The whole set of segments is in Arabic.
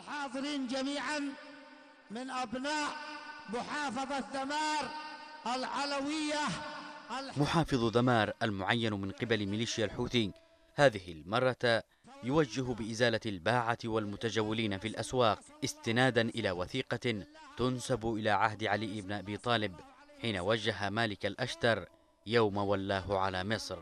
الحاضرين جميعا من أبناء محافظة ذمار العلوية محافظ ذمار المعين من قبل ميليشيا الحوثي هذه المرة يوجه بإزالة الباعة والمتجولين في الأسواق استنادا إلى وثيقة تنسب إلى عهد علي بن أبي طالب حين وجه مالك الأشتر يوم ولاه على مصر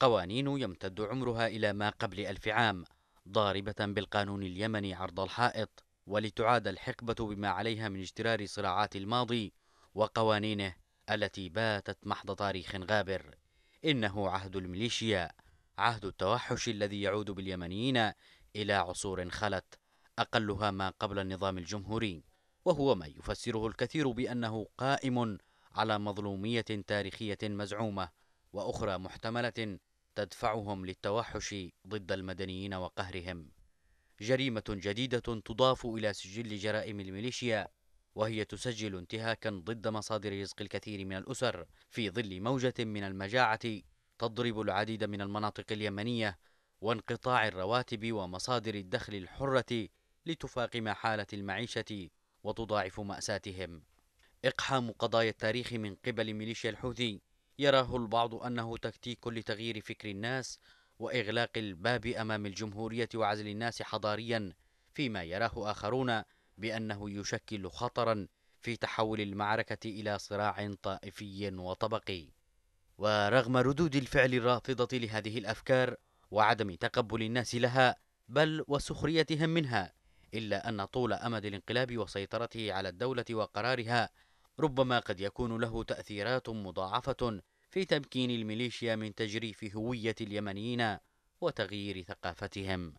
قوانين يمتد عمرها إلى ما قبل ألف عام ضاربة بالقانون اليمني عرض الحائط ولتعاد الحقبة بما عليها من اجترار صراعات الماضي وقوانينه التي باتت محض تاريخ غابر إنه عهد الميليشيا عهد التوحش الذي يعود باليمنيين إلى عصور خلت أقلها ما قبل النظام الجمهوري وهو ما يفسره الكثير بأنه قائم على مظلومية تاريخية مزعومة وأخرى محتملة تدفعهم للتوحش ضد المدنيين وقهرهم جريمة جديدة تضاف إلى سجل جرائم الميليشيا وهي تسجل انتهاكا ضد مصادر رزق الكثير من الأسر في ظل موجة من المجاعة تضرب العديد من المناطق اليمنية وانقطاع الرواتب ومصادر الدخل الحرة لتفاقم حالة المعيشة وتضاعف مأساتهم إقحام قضايا التاريخ من قبل ميليشيا الحوثي يراه البعض أنه تكتيك لتغيير فكر الناس وإغلاق الباب أمام الجمهورية وعزل الناس حضاريا فيما يراه آخرون بأنه يشكل خطرا في تحول المعركة إلى صراع طائفي وطبقي ورغم ردود الفعل الرافضة لهذه الأفكار وعدم تقبل الناس لها بل وسخريتهم منها إلا أن طول أمد الانقلاب وسيطرته على الدولة وقرارها ربما قد يكون له تأثيرات مضاعفة في تمكين الميليشيا من تجريف هوية اليمنيين وتغيير ثقافتهم